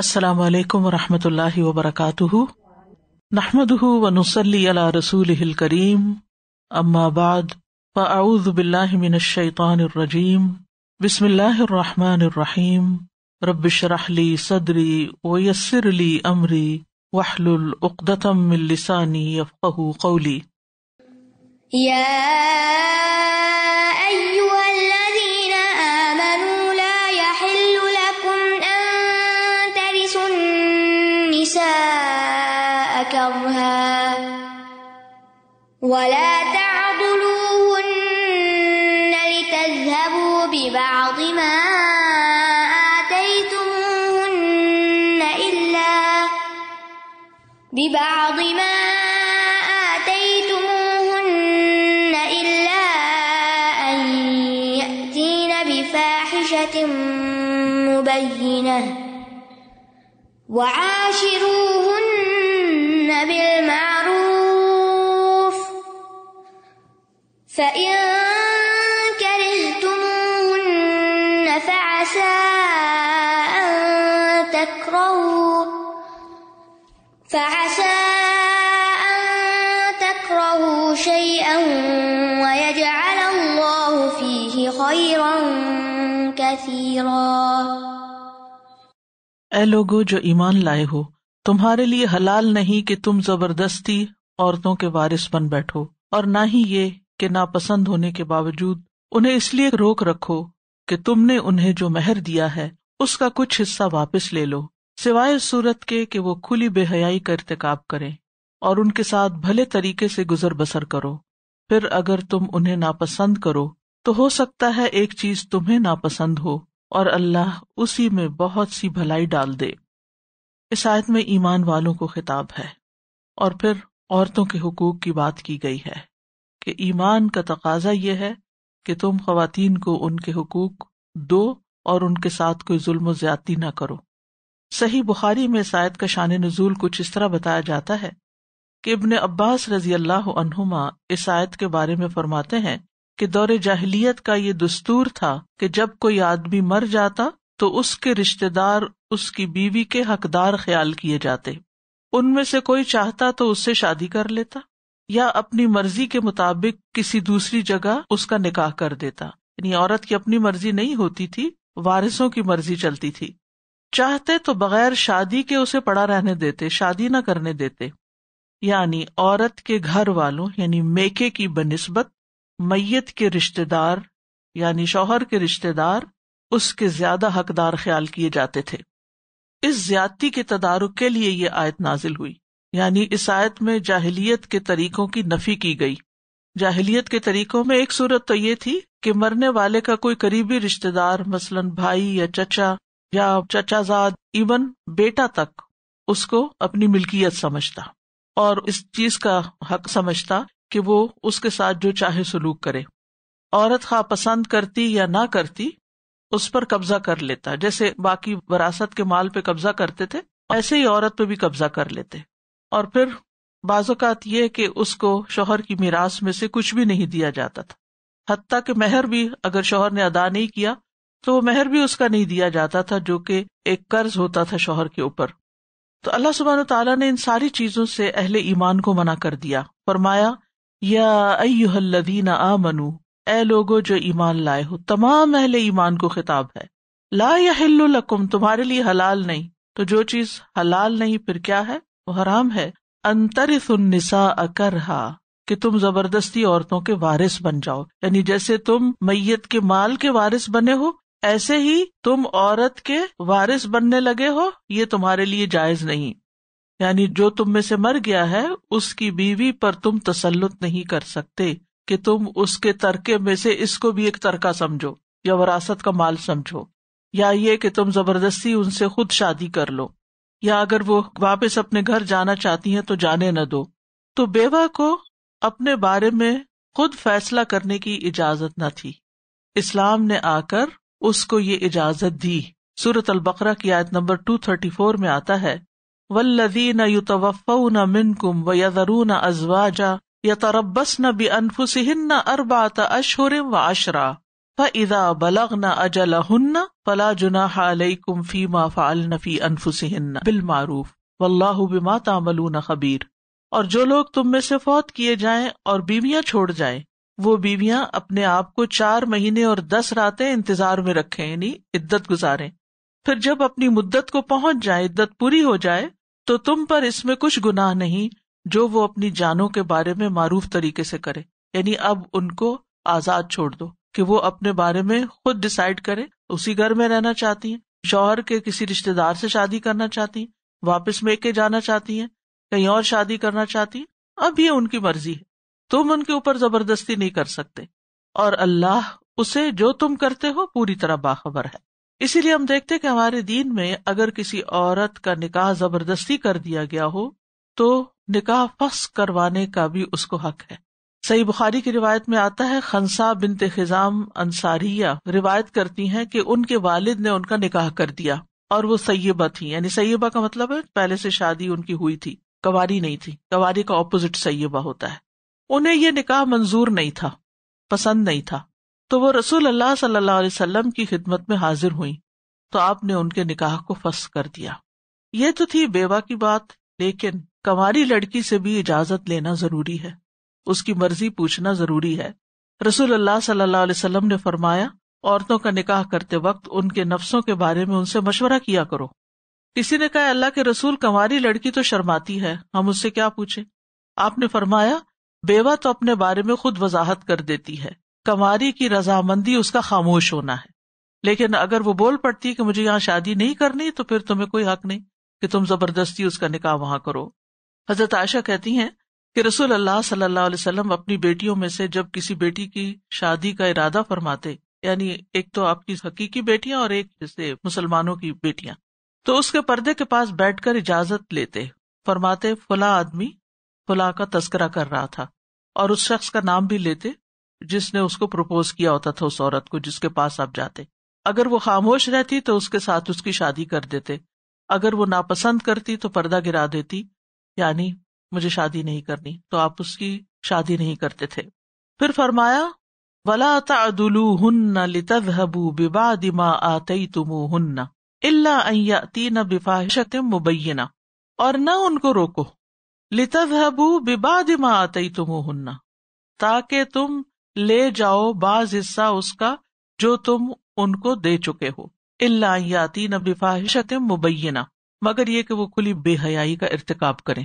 السلام علیکم و رحمۃ اللہ وبرکاتہ نحمد و نسلی علیہ رسول کریم ہل کریم اماباد من الشیطان الرجیم بسم اللہ الرحمٰن الرحیم ربش رحلی صدری و یسر علی عمری وحل العقدم السانی قولی وَلَا تَعْضُلُوهُنَّ لِتَذْهَبُوا بِبَعْضِ مَا آتَيْتُمُوهُنَّ إِلَّا بِبَعْضِ مَا آتَيْتُمُوهُنَّ إِلَّا أَن يَأْتِينَ بِفَاحِشَةٍ مُبَيِّنَةٍ وَعَاشِرُوهُنَّ اے لوگو جو ایمان لائے ہو تمہارے لیے حلال نہیں کہ تم زبردستی عورتوں کے وارث بن بیٹھو اور نہ ہی یہ کہ ناپسند ہونے کے باوجود انہیں اس لیے روک رکھو کہ تم نے انہیں جو مہر دیا ہے اس کا کچھ حصہ واپس لے لو سوائے صورت کے کہ وہ کھلی بے حیائی کا ارتکاب کریں اور ان کے ساتھ بھلے طریقے سے گزر بسر کرو پھر اگر تم انہیں ناپسند کرو تو ہو سکتا ہے ایک چیز تمہیں ناپسند ہو اور اللہ اسی میں بہت سی بھلائی ڈال دے اس آیت میں ایمان والوں کو خطاب ہے اور پھر عورتوں کے حقوق کی بات کی گئی ہے کہ ایمان کا تقاضا یہ ہے کہ تم خواتین کو ان کے حقوق دو اور ان کے ساتھ کوئی ظلم و زیادتی نہ کرو صحیح بخاری میں سائد کا شان نزول کچھ اس طرح بتایا جاتا ہے کہ ابن عباس رضی اللہ عنہما اس آیت کے بارے میں فرماتے ہیں کہ دور جاہلیت کا یہ دستور تھا کہ جب کوئی آدمی مر جاتا تو اس کے رشتے دار اس کی بیوی کے حقدار خیال کیے جاتے ان میں سے کوئی چاہتا تو اس سے شادی کر لیتا یا اپنی مرضی کے مطابق کسی دوسری جگہ اس کا نکاح کر دیتا یعنی عورت کی اپنی مرضی نہیں ہوتی تھی وارثوں کی مرضی چلتی تھی چاہتے تو بغیر شادی کے اسے پڑا رہنے دیتے شادی نہ کرنے دیتے یعنی عورت کے گھر والوں یعنی میکے کی بنسبت میت کے رشتے دار یعنی شوہر کے رشتے دار اس کے زیادہ حقدار خیال کیے جاتے تھے اس زیادتی کے تدارک کے لیے یہ آیت نازل ہوئی یعنی عیسائیت میں جاہلیت کے طریقوں کی نفی کی گئی جاہلیت کے طریقوں میں ایک صورت تو یہ تھی کہ مرنے والے کا کوئی قریبی رشتے دار مثلاً بھائی یا چچا یا چچا زاد ایون بیٹا تک اس کو اپنی ملکیت سمجھتا اور اس چیز کا حق سمجھتا کہ وہ اس کے ساتھ جو چاہے سلوک کرے عورت خواہ پسند کرتی یا نہ کرتی اس پر قبضہ کر لیتا جیسے باقی وراثت کے مال پہ قبضہ کرتے تھے ایسے ہی عورت پہ بھی قبضہ کر لیتے اور پھر بعض اوقات یہ کہ اس کو شوہر کی میراث میں سے کچھ بھی نہیں دیا جاتا تھا حتیٰ کہ مہر بھی اگر شوہر نے ادا نہیں کیا تو وہ مہر بھی اس کا نہیں دیا جاتا تھا جو کہ ایک قرض ہوتا تھا شوہر کے اوپر تو اللہ سبحانہ تعالیٰ نے ان ساری چیزوں سے اہل ایمان کو منع کر دیا فرمایا یا اوہ الذین آ اے لوگو جو ایمان لائے ہو تمام اہل ایمان کو خطاب ہے لا یا لکم تمہارے لیے حلال نہیں تو جو چیز حلال نہیں پھر کیا ہے وہ حرام ہے انترف نسا اکرا کہ تم زبردستی عورتوں کے وارث بن جاؤ یعنی جیسے تم میت کے مال کے وارث بنے ہو ایسے ہی تم عورت کے وارث بننے لگے ہو یہ تمہارے لیے جائز نہیں یعنی جو تم میں سے مر گیا ہے اس کی بیوی پر تم تسلط نہیں کر سکتے کہ تم اس کے ترکے میں سے اس کو بھی ایک ترکہ سمجھو یا وراثت کا مال سمجھو یا یہ کہ تم زبردستی ان سے خود شادی کر لو یا اگر وہ واپس اپنے گھر جانا چاہتی ہیں تو جانے نہ دو تو بیوہ کو اپنے بارے میں خود فیصلہ کرنے کی اجازت نہ تھی اسلام نے آ کر اس کو یہ اجازت دی سورت البقرہ کی آیت نمبر 234 میں آتا ہے و لذی نہ یوتوف نہ من کم و یا نہ یا تربس نہ بھی انفسن نہ اربا اشہر و عشرا بال خبیر اور جو لوگ تم میں سے فوت کیے جائیں اور بیویاں چھوڑ جائیں وہ بیویاں اپنے آپ کو چار مہینے اور دس راتیں انتظار میں رکھے یعنی عدت گزارے پھر جب اپنی مدت کو پہنچ جائیں عدت پوری ہو جائے تو تم پر اس میں کچھ گناہ نہیں جو وہ اپنی جانوں کے بارے میں معروف طریقے سے کرے یعنی اب ان کو آزاد چھوڑ دو کہ وہ اپنے بارے میں خود ڈسائڈ کرے اسی گھر میں رہنا چاہتی ہیں شوہر کے کسی رشتے دار سے شادی کرنا چاہتی ہیں واپس میں کے جانا چاہتی ہیں کہیں اور شادی کرنا چاہتی ہیں اب یہ ان کی مرضی ہے تم ان کے اوپر زبردستی نہیں کر سکتے اور اللہ اسے جو تم کرتے ہو پوری طرح باخبر ہے اسی لیے ہم دیکھتے کہ ہمارے دین میں اگر کسی عورت کا نکاح زبردستی کر دیا گیا ہو تو نکاح فخ کروانے کا بھی اس کو حق ہے صحیح بخاری کی روایت میں آتا ہے خنسا بنت خزام انصاریہ روایت کرتی ہیں کہ ان کے والد نے ان کا نکاح کر دیا اور وہ سیبہ تھی یعنی سیبہ کا مطلب ہے پہلے سے شادی ان کی ہوئی تھی کواری نہیں تھی کواری کا اپوزٹ سیبہ ہوتا ہے انہیں یہ نکاح منظور نہیں تھا پسند نہیں تھا تو وہ رسول اللہ صلی اللہ علیہ وسلم کی خدمت میں حاضر ہوئی تو آپ نے ان کے نکاح کو فس کر دیا یہ تو تھی بیوہ کی بات لیکن کماری لڑکی سے بھی اجازت لینا ضروری ہے اس کی مرضی پوچھنا ضروری ہے رسول اللہ صلی اللہ علیہ وسلم نے فرمایا عورتوں کا نکاح کرتے وقت ان کے نفسوں کے بارے میں ان سے مشورہ کیا کرو کسی نے کہا اللہ کے رسول کنواری لڑکی تو شرماتی ہے ہم اس سے کیا پوچھے آپ نے فرمایا بیوہ تو اپنے بارے میں خود وضاحت کر دیتی ہے کنواری کی رضامندی اس کا خاموش ہونا ہے لیکن اگر وہ بول پڑتی کہ مجھے یہاں شادی نہیں کرنی تو پھر تمہیں کوئی حق نہیں کہ تم زبردستی اس کا نکاح وہاں کرو حضرت عائشہ کہتی ہیں کہ رسول اللہ صلی اللہ علیہ وسلم اپنی بیٹیوں میں سے جب کسی بیٹی کی شادی کا ارادہ فرماتے یعنی ایک تو آپ کی حقیقی بیٹیاں اور ایک جیسے مسلمانوں کی بیٹیاں تو اس کے پردے کے پاس بیٹھ کر اجازت لیتے فرماتے فلاں آدمی فلاں کا تذکرہ کر رہا تھا اور اس شخص کا نام بھی لیتے جس نے اس کو پرپوز کیا ہوتا تھا اس عورت کو جس کے پاس آپ جاتے اگر وہ خاموش رہتی تو اس کے ساتھ اس کی شادی کر دیتے اگر وہ ناپسند کرتی تو پردہ گرا دیتی یعنی مجھے شادی نہیں کرنی تو آپ اس کی شادی نہیں کرتے تھے پھر فرمایا ولا ہن لتاز ہبو بما آتی تم ہن اللہ ائیا تین بفاشتم مبینہ اور نہ ان کو روکو لتذهبوا ببعد ما آتيتموهن تاکہ تم لے جاؤ بعض حصہ اس کا جو تم ان کو دے چکے ہو الا ان تین بفاحشة مبینہ مگر یہ کہ وہ کھلی بے حیائی کا ارتکاب کریں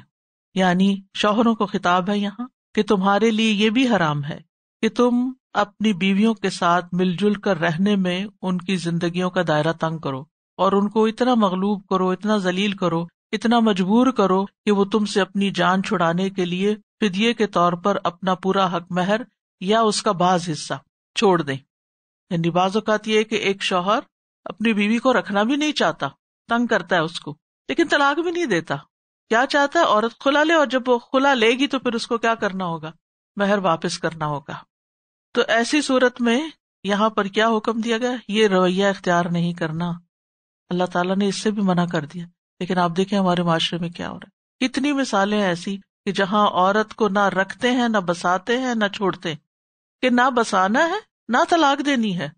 یعنی شوہروں کو خطاب ہے یہاں کہ تمہارے لیے یہ بھی حرام ہے کہ تم اپنی بیویوں کے ساتھ مل جل کر رہنے میں ان کی زندگیوں کا دائرہ تنگ کرو اور ان کو اتنا مغلوب کرو اتنا ذلیل کرو اتنا مجبور کرو کہ وہ تم سے اپنی جان چھڑانے کے لیے فدیے کے طور پر اپنا پورا حق مہر یا اس کا بعض حصہ چھوڑ دیں یعنی بعض اوقات یہ کہ ایک شوہر اپنی بیوی کو رکھنا بھی نہیں چاہتا تنگ کرتا ہے اس کو لیکن طلاق بھی نہیں دیتا کیا چاہتا ہے عورت کھلا لے اور جب وہ کھلا لے گی تو پھر اس کو کیا کرنا ہوگا مہر واپس کرنا ہوگا تو ایسی صورت میں یہاں پر کیا حکم دیا گیا یہ رویہ اختیار نہیں کرنا اللہ تعالیٰ نے اس سے بھی منع کر دیا لیکن آپ دیکھیں ہمارے معاشرے میں کیا ہو رہا ہے کتنی مثالیں ایسی کہ جہاں عورت کو نہ رکھتے ہیں نہ بساتے ہیں نہ چھوڑتے کہ نہ بسانا ہے نہ طلاق دینی ہے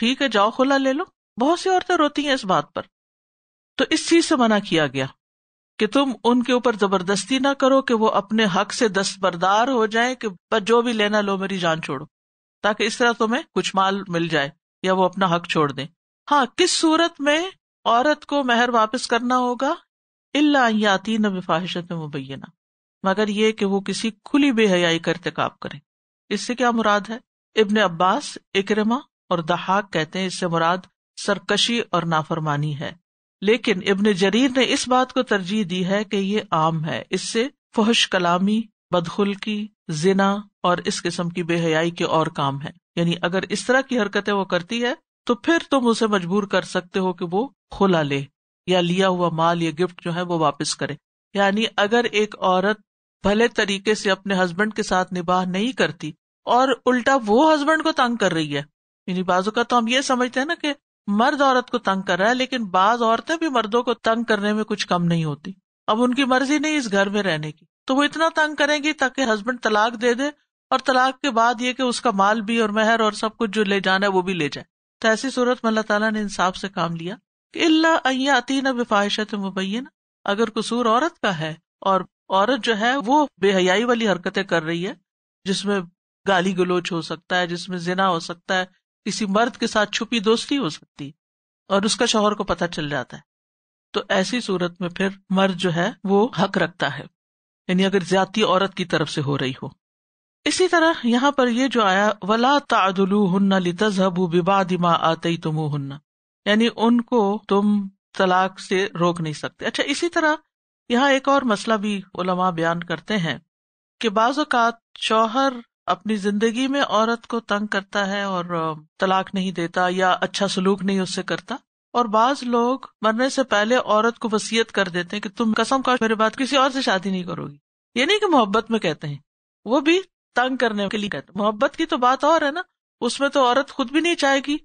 ٹھیک ہے جاؤ کھلا لے لو بہت سی عورتیں روتی ہیں اس بات پر تو اس چیز سے منع کیا گیا کہ تم ان کے اوپر زبردستی نہ کرو کہ وہ اپنے حق سے دست بردار ہو جائیں کہ بس جو بھی لینا لو میری جان چھوڑو تاکہ اس طرح تمہیں کچھ مال مل جائے یا وہ اپنا حق چھوڑ دیں ہاں کس صورت میں عورت کو مہر واپس کرنا ہوگا اللہ یاتی نہ بفاہشت میں مبینہ مگر یہ کہ وہ کسی کھلی بے حیائی کا ارتکاب کریں اس سے کیا مراد ہے ابن عباس اکرما اور دہاق کہتے ہیں اس سے مراد سرکشی اور نافرمانی ہے لیکن ابن جریر نے اس بات کو ترجیح دی ہے کہ یہ عام ہے اس سے فحش کلامی بدخلکی زنا اور اس قسم کی بے حیائی کے اور کام ہے یعنی اگر اس طرح کی حرکتیں وہ کرتی ہے تو پھر تم اسے مجبور کر سکتے ہو کہ وہ کھلا لے یا لیا ہوا مال یا گفٹ جو ہے وہ واپس کرے یعنی اگر ایک عورت بھلے طریقے سے اپنے ہسبینڈ کے ساتھ نباہ نہیں کرتی اور الٹا وہ ہسبینڈ کو تنگ کر رہی ہے یعنی بازو کا تو ہم یہ سمجھتے ہیں نا کہ مرد عورت کو تنگ کر رہا ہے لیکن بعض عورتیں بھی مردوں کو تنگ کرنے میں کچھ کم نہیں ہوتی اب ان کی مرضی نہیں اس گھر میں رہنے کی تو وہ اتنا تنگ کریں گی تاکہ ہسبینڈ طلاق دے دے اور طلاق کے بعد یہ کہ اس کا مال بھی اور مہر اور سب کچھ جو لے جانا ہے وہ بھی لے جائے تو ایسی صورت میں اللہ تعالیٰ نے انصاف سے کام لیا کہ اللہ عطین بفاحشت باہش اگر قصور عورت کا ہے اور عورت جو ہے وہ بے حیائی والی حرکتیں کر رہی ہے جس میں گالی گلوچ ہو سکتا ہے جس میں زنا ہو سکتا ہے کسی مرد کے ساتھ چھپی دوستی ہو سکتی اور اس کا شوہر کو پتہ چل جاتا ہے تو ایسی صورت میں پھر مرد جو ہے وہ حق رکھتا ہے یعنی اگر زیادتی عورت کی طرف سے ہو رہی ہو اسی طرح یہاں پر یہ جو آیا ولا تعدلو ہن لتذهبوا ببعد ما ہن یعنی ان کو تم طلاق سے روک نہیں سکتے اچھا اسی طرح یہاں ایک اور مسئلہ بھی علماء بیان کرتے ہیں کہ بعض اوقات شوہر اپنی زندگی میں عورت کو تنگ کرتا ہے اور طلاق نہیں دیتا یا اچھا سلوک نہیں اس سے کرتا اور بعض لوگ مرنے سے پہلے عورت کو وسیعت کر دیتے ہیں کہ تم قسم کا میرے بات کسی اور سے شادی نہیں کرو گی یہ نہیں کہ محبت میں کہتے ہیں وہ بھی تنگ کرنے کے لیے کہتے محبت کی تو بات اور ہے نا اس میں تو عورت خود بھی نہیں چاہے گی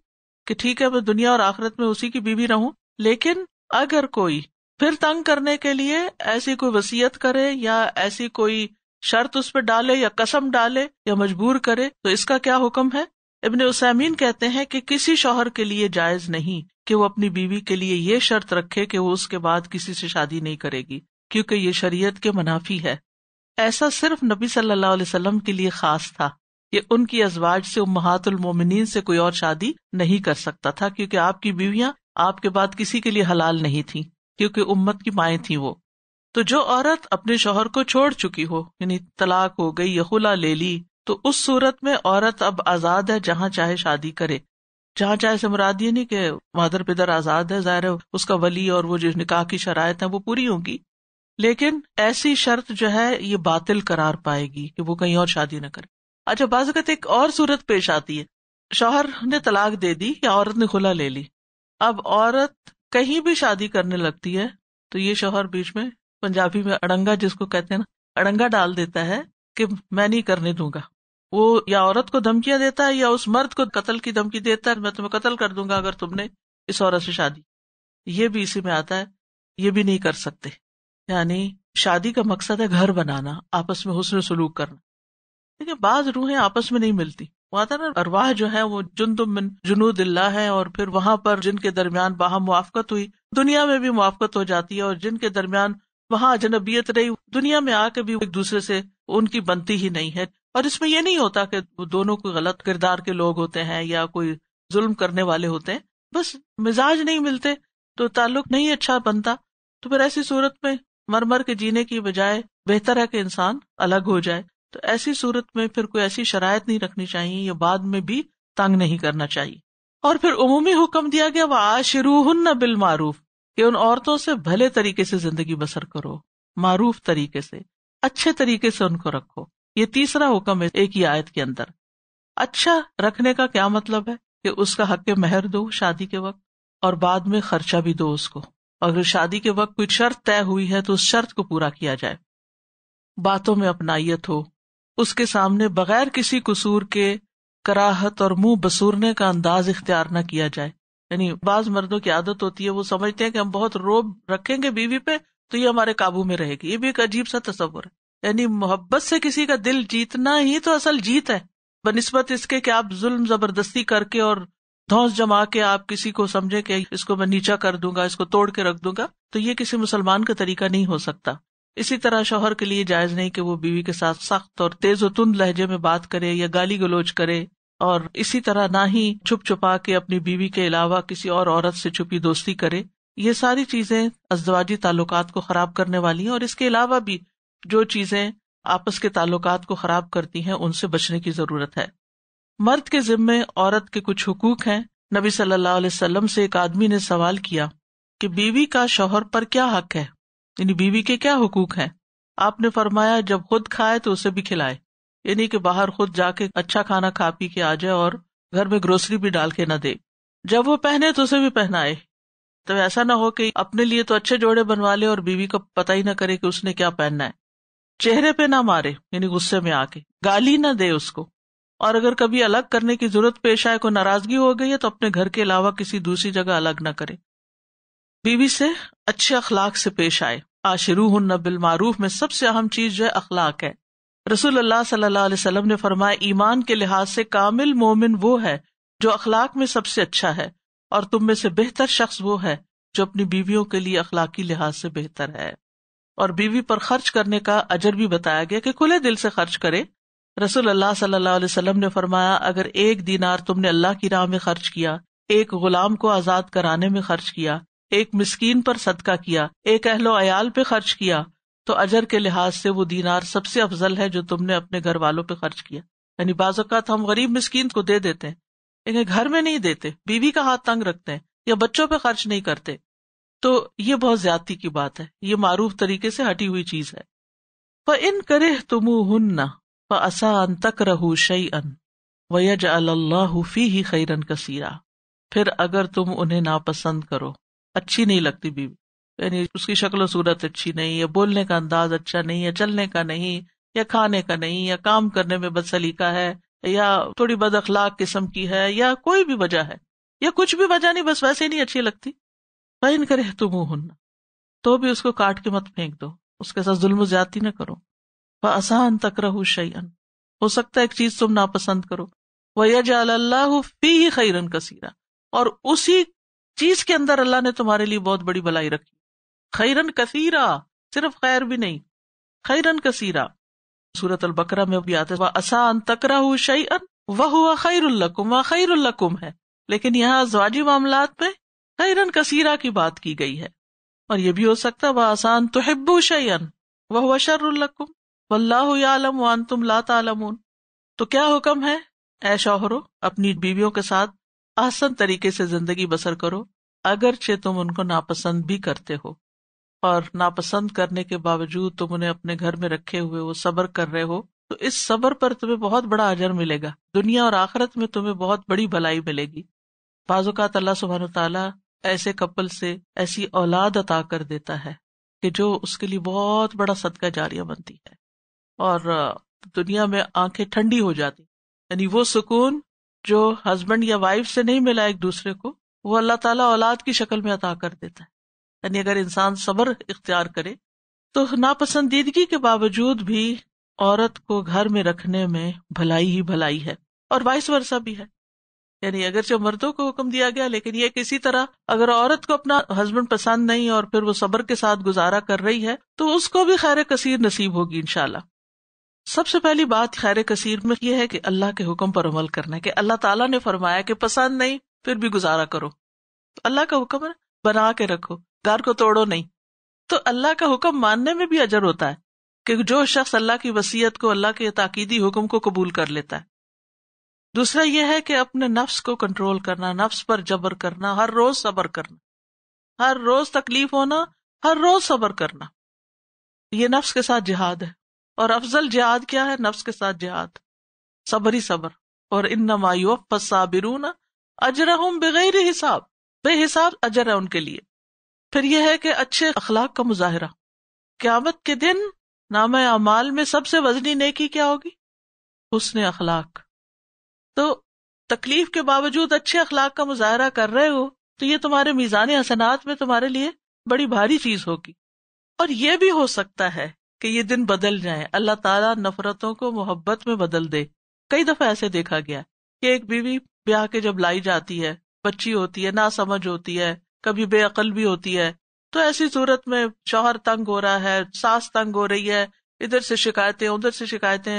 کہ ٹھیک ہے میں دنیا اور آخرت میں اسی کی بیوی رہوں لیکن اگر کوئی پھر تنگ کرنے کے لیے ایسی کوئی وسیعت کرے یا ایسی کوئی شرط اس پہ ڈالے یا قسم ڈالے یا مجبور کرے تو اس کا کیا حکم ہے ابن عثمین کہتے ہیں کہ کسی شوہر کے لیے جائز نہیں کہ وہ اپنی بیوی کے لیے یہ شرط رکھے کہ وہ اس کے بعد کسی سے شادی نہیں کرے گی کیونکہ یہ شریعت کے منافی ہے ایسا صرف نبی صلی اللہ علیہ وسلم کے لیے خاص تھا یہ ان کی ازواج سے امہات المومنین سے کوئی اور شادی نہیں کر سکتا تھا کیونکہ آپ کی بیویاں آپ کے بعد کسی کے لیے حلال نہیں تھیں کیونکہ امت کی مائیں تھیں وہ تو جو عورت اپنے شوہر کو چھوڑ چکی ہو یعنی طلاق ہو گئی یا خلا لے لی تو اس صورت میں عورت اب آزاد ہے جہاں چاہے شادی کرے جہاں چاہے سے مراد یہ نہیں کہ مادر پدر آزاد ہے ظاہر اس کا ولی اور وہ جو نکاح کی شرائط ہے وہ پوری ہوں گی لیکن ایسی شرط جو ہے یہ باطل قرار پائے گی کہ وہ کہیں اور شادی نہ کرے اچھا بعض اوقات ایک اور صورت پیش آتی ہے شوہر نے طلاق دے دی یا عورت نے کھلا لے لی اب عورت کہیں بھی شادی کرنے لگتی ہے تو یہ شوہر بیچ میں پنجابی میں اڑنگا جس کو کہتے ہیں نا اڑنگا ڈال دیتا ہے کہ میں نہیں کرنے دوں گا وہ یا عورت کو دھمکیاں دیتا ہے یا اس مرد کو قتل کی دھمکی دیتا ہے میں تمہیں قتل کر دوں گا اگر تم نے اس عورت سے شادی یہ بھی اسی میں آتا ہے یہ بھی نہیں کر سکتے یعنی شادی کا مقصد ہے گھر بنانا آپس میں حسن سلوک کرنا لیکن بعض روحیں آپس میں نہیں ملتی وہ آتا نا جو ہے وہ جن من جنو دلہ ہے اور پھر وہاں پر جن کے درمیان باہم موافقت ہوئی دنیا میں بھی موافقت ہو جاتی ہے اور جن کے درمیان وہاں اجنبیت رہی دنیا میں آ کے بھی ایک دوسرے سے ان کی بنتی ہی نہیں ہے اور اس میں یہ نہیں ہوتا کہ دونوں کو غلط کردار کے لوگ ہوتے ہیں یا کوئی ظلم کرنے والے ہوتے ہیں بس مزاج نہیں ملتے تو تعلق نہیں اچھا بنتا تو پھر ایسی صورت میں مر مر کے جینے کی بجائے بہتر ہے کہ انسان الگ ہو جائے تو ایسی صورت میں پھر کوئی ایسی شرائط نہیں رکھنی چاہیے یا بعد میں بھی تنگ نہیں کرنا چاہیے اور پھر عمومی حکم دیا گیا وہ آشرو ہن نہ بالمعروف کہ ان عورتوں سے بھلے طریقے سے زندگی بسر کرو معروف طریقے سے اچھے طریقے سے ان کو رکھو یہ تیسرا حکم ہے ایک ہی آیت کے اندر اچھا رکھنے کا کیا مطلب ہے کہ اس کا حق مہر دو شادی کے وقت اور بعد میں خرچہ بھی دو اس کو اگر شادی کے وقت کوئی شرط طے ہوئی ہے تو اس شرط کو پورا کیا جائے باتوں میں اپنائیت ہو اس کے سامنے بغیر کسی قصور کے کراہت اور منہ بسورنے کا انداز اختیار نہ کیا جائے یعنی بعض مردوں کی عادت ہوتی ہے وہ سمجھتے ہیں کہ ہم بہت روب رکھیں گے بیوی پہ تو یہ ہمارے قابو میں رہے گی یہ بھی ایک عجیب سا تصور ہے یعنی محبت سے کسی کا دل جیتنا ہی تو اصل جیت ہے بہ نسبت اس کے کہ آپ ظلم زبردستی کر کے اور دھوس جما کے آپ کسی کو سمجھے کہ اس کو میں نیچا کر دوں گا اس کو توڑ کے رکھ دوں گا تو یہ کسی مسلمان کا طریقہ نہیں ہو سکتا اسی طرح شوہر کے لیے جائز نہیں کہ وہ بیوی کے ساتھ سخت اور تیز و تند لہجے میں بات کرے یا گالی گلوچ کرے اور اسی طرح نہ ہی چھپ چھپا کے اپنی بیوی کے علاوہ کسی اور عورت سے چھپی دوستی کرے یہ ساری چیزیں ازدواجی تعلقات کو خراب کرنے والی ہیں اور اس کے علاوہ بھی جو چیزیں آپس کے تعلقات کو خراب کرتی ہیں ان سے بچنے کی ضرورت ہے مرد کے ذمے عورت کے کچھ حقوق ہیں نبی صلی اللہ علیہ وسلم سے ایک آدمی نے سوال کیا کہ بیوی کا شوہر پر کیا حق ہے یعنی بیوی کے کیا حقوق ہیں آپ نے فرمایا جب خود کھائے تو اسے بھی کھلائے یعنی کہ باہر خود جا کے اچھا کھانا کھا پی کے آ جائے اور گھر میں گروسری بھی ڈال کے نہ دے جب وہ پہنے تو اسے بھی پہنائے تو ایسا نہ ہو کہ اپنے لیے تو اچھے جوڑے بنوا لے اور بیوی کو پتا ہی نہ کرے کہ اس نے کیا پہننا ہے چہرے پہ نہ مارے یعنی غصے میں آ کے گالی نہ دے اس کو اور اگر کبھی الگ کرنے کی ضرورت پیش آئے کوئی ناراضگی ہو گئی ہے تو اپنے گھر کے علاوہ کسی دوسری جگہ الگ نہ کرے بیوی سے اچھے اخلاق سے پیش آئے آشرو ہن بالمعروف نہ میں سب سے اہم چیز جو ہے اخلاق ہے رسول اللہ صلی اللہ علیہ وسلم نے فرمایا ایمان کے لحاظ سے کامل مومن وہ ہے جو اخلاق میں سب سے اچھا ہے اور تم میں سے بہتر شخص وہ ہے جو اپنی بیویوں کے لیے اخلاقی لحاظ سے بہتر ہے اور بیوی پر خرچ کرنے کا اجر بھی بتایا گیا کہ کھلے دل سے خرچ کرے رسول اللہ صلی اللہ علیہ وسلم نے فرمایا اگر ایک دینار تم نے اللہ کی راہ میں خرچ کیا ایک غلام کو آزاد کرانے میں خرچ کیا ایک مسکین پر صدقہ کیا ایک اہل و عیال پہ خرچ کیا تو اجر کے لحاظ سے وہ دینار سب سے افضل ہے جو تم نے اپنے گھر والوں پہ خرچ کیا یعنی بعض اوقات ہم غریب مسکین کو دے دیتے ہیں گھر میں نہیں دیتے بیوی بی کا ہاتھ تنگ رکھتے ہیں یا بچوں پہ خرچ نہیں کرتے تو یہ بہت زیادتی کی بات ہے یہ معروف طریقے سے ہٹی ہوئی چیز ہے ان کرے تم ہن نہ ان تک شعی ان وج اللہ فی ہی خیرن کثیرا پھر اگر تم انہیں ناپسند کرو اچھی نہیں لگتی بیوی یعنی اس کی شکل و صورت اچھی نہیں ہے بولنے کا انداز اچھا نہیں ہے چلنے کا نہیں یا کھانے کا نہیں یا کام کرنے میں بد سلیقہ ہے یا تھوڑی بد اخلاق قسم کی ہے یا کوئی بھی وجہ ہے یا کچھ بھی وجہ نہیں بس ویسے ہی نہیں اچھی لگتی کرے تم ہن تو بھی اس کو کاٹ کے مت پھینک دو اس کے ساتھ ظلم و زیادتی نہ کرو وہ آسان تک رہو شعین ہو سکتا ہے ایک چیز تم ناپسند کرو وہ یج اللہ فی ہی خیرن کثیرہ اور اسی چیز کے اندر اللہ نے تمہارے لیے بہت بڑی بلائی رکھی خیرن کثیرہ صرف خیر بھی نہیں خیرن کثیرہ سورت البکرا میں بھی القم و خیر القم ہے لیکن یہاں معاملات میں بات کی گئی ہے اور یہ بھی ہو سکتا ہے آسان تو ہبو شعین وہ القم و اللہ عالم وان تم لاتعلم تو کیا حکم ہے اے شوہرو اپنی بیویوں کے ساتھ آسن طریقے سے زندگی بسر کرو اگرچہ تم ان کو ناپسند بھی کرتے ہو اور ناپسند کرنے کے باوجود تم انہیں اپنے گھر میں رکھے ہوئے وہ صبر کر رہے ہو تو اس صبر پر تمہیں بہت بڑا اجر ملے گا دنیا اور آخرت میں تمہیں بہت بڑی بلائی ملے گی بعض اوقات اللہ سبحان تعالیٰ ایسے کپل سے ایسی اولاد عطا کر دیتا ہے کہ جو اس کے لیے بہت بڑا صدقہ جاریہ بنتی ہے اور دنیا میں آنکھیں ٹھنڈی ہو جاتی یعنی وہ سکون جو ہسبینڈ یا وائف سے نہیں ملا ایک دوسرے کو وہ اللہ تعالیٰ اولاد کی شکل میں عطا کر دیتا ہے یعنی اگر انسان صبر اختیار کرے تو ناپسندیدگی کے باوجود بھی عورت کو گھر میں رکھنے میں بھلائی ہی بھلائی ہے اور وائس ورثہ بھی ہے یعنی اگرچہ مردوں کو حکم دیا گیا لیکن یہ کسی طرح اگر عورت کو اپنا ہسبینڈ پسند نہیں اور پھر وہ صبر کے ساتھ گزارا کر رہی ہے تو اس کو بھی خیر کثیر نصیب ہوگی انشاءاللہ سب سے پہلی بات خیر کثیر میں یہ ہے کہ اللہ کے حکم پر عمل کرنا ہے کہ اللہ تعالیٰ نے فرمایا کہ پسند نہیں پھر بھی گزارا کرو اللہ کا حکم ہے بنا کے رکھو کو توڑو نہیں تو اللہ کا حکم ماننے میں بھی اجر ہوتا ہے کہ جو شخص اللہ کی وسیعت کو اللہ کے تاکیدی حکم کو قبول کر لیتا ہے دوسرا یہ ہے کہ اپنے نفس کو کنٹرول کرنا نفس پر جبر کرنا ہر روز صبر کرنا ہر روز تکلیف ہونا ہر روز صبر کرنا یہ نفس کے ساتھ جہاد ہے اور افضل جہاد کیا ہے نفس کے ساتھ جہاد صبری صبر اور ان نمایو بغیر حساب بے حساب اجر ہے ان کے لیے پھر یہ ہے کہ اچھے اخلاق کا مظاہرہ قیامت کے دن نام اعمال میں سب سے وزنی نیکی کیا ہوگی اس نے اخلاق تو تکلیف کے باوجود اچھے اخلاق کا مظاہرہ کر رہے ہو تو یہ تمہارے میزان حسنات میں تمہارے لیے بڑی بھاری چیز ہوگی اور یہ بھی ہو سکتا ہے کہ یہ دن بدل جائیں اللہ تعالیٰ نفرتوں کو محبت میں بدل دے کئی دفعہ ایسے دیکھا گیا کہ ایک بیوی بیاہ کے جب لائی جاتی ہے بچی ہوتی ہے نا سمجھ ہوتی ہے کبھی بے عقل بھی ہوتی ہے تو ایسی صورت میں شوہر تنگ ہو رہا ہے ساس تنگ ہو رہی ہے ادھر سے شکایتیں ادھر سے شکایتیں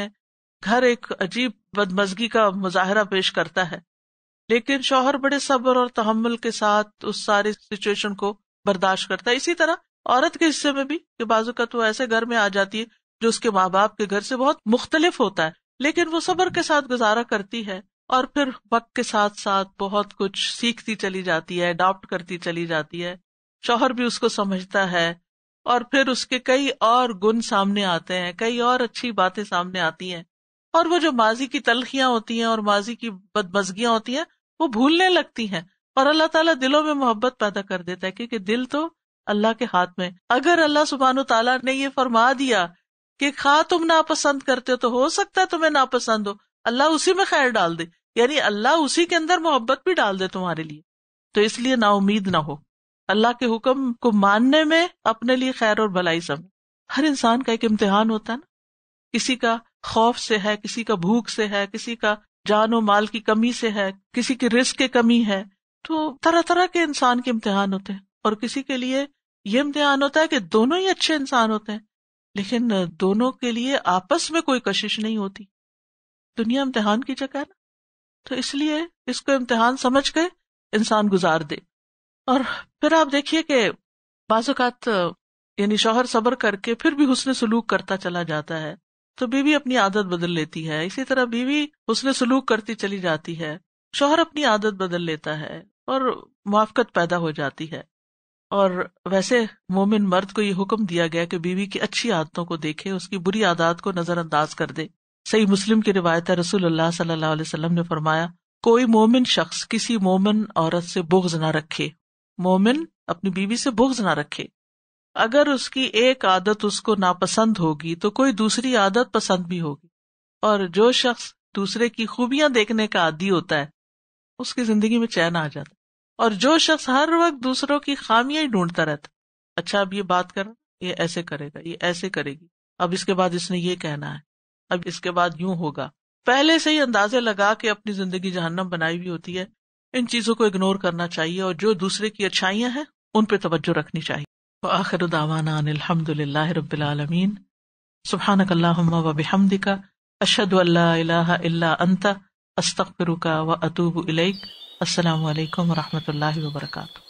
گھر ایک عجیب بدمزگی کا مظاہرہ پیش کرتا ہے لیکن شوہر بڑے صبر اور تحمل کے ساتھ اس ساری سچویشن کو برداشت کرتا ہے اسی طرح عورت کے حصے میں بھی کہ بازو کا تو ایسے گھر میں آ جاتی ہے جو اس کے ماں باپ کے گھر سے بہت مختلف ہوتا ہے لیکن وہ صبر کے ساتھ گزارا کرتی ہے اور پھر وقت کے ساتھ ساتھ بہت کچھ سیکھتی چلی جاتی ہے اڈاپٹ کرتی چلی جاتی ہے شوہر بھی اس کو سمجھتا ہے اور پھر اس کے کئی اور گن سامنے آتے ہیں کئی اور اچھی باتیں سامنے آتی ہیں اور وہ جو ماضی کی تلخیاں ہوتی ہیں اور ماضی کی بدمزگیاں ہوتی ہیں وہ بھولنے لگتی ہیں اور اللہ تعالیٰ دلوں میں محبت پیدا کر دیتا ہے کیونکہ دل تو اللہ کے ہاتھ میں اگر اللہ سبحان و تعالیٰ نے یہ فرما دیا کہ خواہ تم ناپسند کرتے ہو تو ہو سکتا ہے تمہیں ناپسند ہو اللہ اسی میں خیر ڈال دے یعنی اللہ اسی کے اندر محبت بھی ڈال دے تمہارے لیے تو اس لیے نا امید نہ ہو اللہ کے حکم کو ماننے میں اپنے لیے خیر اور بھلائی سمجھ ہر انسان کا ایک امتحان ہوتا ہے نا کسی کا خوف سے ہے کسی کا بھوک سے ہے کسی کا جان و مال کی کمی سے ہے کسی کی رسک کی کمی ہے تو طرح طرح کے انسان کے امتحان ہوتے ہیں اور کسی کے لیے یہ امتحان ہوتا ہے کہ دونوں ہی اچھے انسان ہوتے ہیں لیکن دونوں کے لیے آپس میں کوئی کشش نہیں ہوتی دنیا امتحان کی جگہ ہے تو اس لیے اس کو امتحان سمجھ کے انسان گزار دے اور پھر آپ دیکھیے کہ بعض اوقات یعنی شوہر صبر کر کے پھر بھی حسن سلوک کرتا چلا جاتا ہے تو بیوی اپنی عادت بدل لیتی ہے اسی طرح بیوی حسن سلوک کرتی چلی جاتی ہے شوہر اپنی عادت بدل لیتا ہے اور موافقت پیدا ہو جاتی ہے اور ویسے مومن مرد کو یہ حکم دیا گیا کہ بیوی کی اچھی عادتوں کو دیکھے اس کی بری عادات کو نظر انداز کر دے صحیح مسلم کی روایت رسول اللہ صلی اللہ علیہ وسلم نے فرمایا کوئی مومن شخص کسی مومن عورت سے بغض نہ رکھے مومن اپنی بیوی سے بغز نہ رکھے اگر اس کی ایک عادت اس کو ناپسند ہوگی تو کوئی دوسری عادت پسند بھی ہوگی اور جو شخص دوسرے کی خوبیاں دیکھنے کا عادی ہوتا ہے اس کی زندگی میں چین آ جاتا اور جو شخص ہر وقت دوسروں کی خامیاں ہی ڈھونڈتا رہتا اچھا اب یہ بات کر یہ ایسے کرے گا یہ ایسے کرے گی اب اس کے بعد اس نے یہ کہنا ہے اب اس کے بعد یوں ہوگا پہلے سے ہی اندازے لگا کے اپنی زندگی جہنم بنائی ہوئی ہوتی ہے ان چیزوں کو اگنور کرنا چاہیے اور جو دوسرے کی اچھائیاں ہیں ان پہ توجہ رکھنی چاہیے الحمد للہ رب العالمین سبحان بحمد اشد اللہ اللہ اللہ انتا استخر و اطوب السلام علیکم و رحمۃ اللہ وبرکاتہ